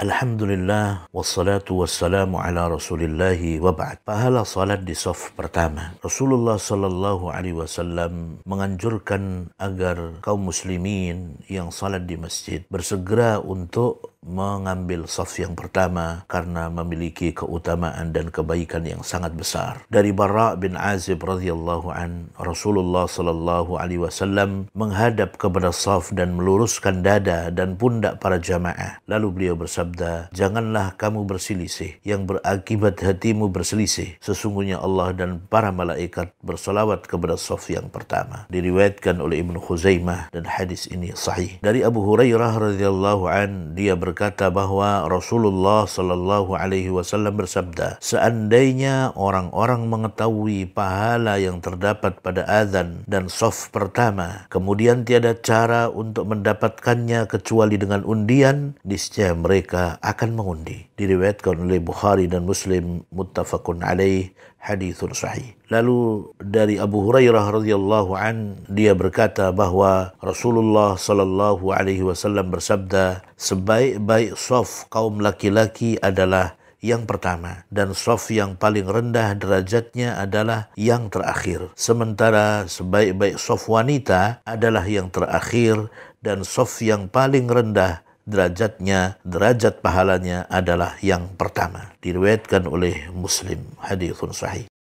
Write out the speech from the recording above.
Alhamdulillah wassalatu wassalamu ala rasulillahi wa ba'd. Pahala salat di saf pertama. Rasulullah sallallahu alaihi wasallam menganjurkan agar kaum muslimin yang salat di masjid bersegera untuk mengambil saf yang pertama karena memiliki keutamaan dan kebaikan yang sangat besar. Dari Bara bin Azib radhiyallahu an Rasulullah sallallahu alaihi wasallam menghadap kepada saf dan meluruskan dada dan pundak para jamaah. Lalu beliau bersabda, "Janganlah kamu berselisih yang berakibat hatimu berselisih. Sesungguhnya Allah dan para malaikat bersolawat kepada saf yang pertama." Diriwayatkan oleh Ibnu Khuzaimah dan hadis ini sahih. Dari Abu Hurairah radhiyallahu an dia ber berkata bahwa Rasulullah Shallallahu Alaihi Wasallam bersabda, seandainya orang-orang mengetahui pahala yang terdapat pada azan dan sof pertama, kemudian tiada cara untuk mendapatkannya kecuali dengan undian, niscaya mereka akan mengundi. Diriwayatkan oleh Bukhari dan Muslim muttafaqun alaih hadithun sahih. Lalu dari Abu Hurairah radhiyallahu an dia berkata bahwa Rasulullah sallallahu alaihi wasallam bersabda sebaik-baik sof kaum laki-laki adalah yang pertama dan sof yang paling rendah derajatnya adalah yang terakhir. Sementara sebaik-baik sof wanita adalah yang terakhir dan sof yang paling rendah derajatnya, derajat pahalanya adalah yang pertama. Diriwayatkan oleh Muslim, hadis sahih.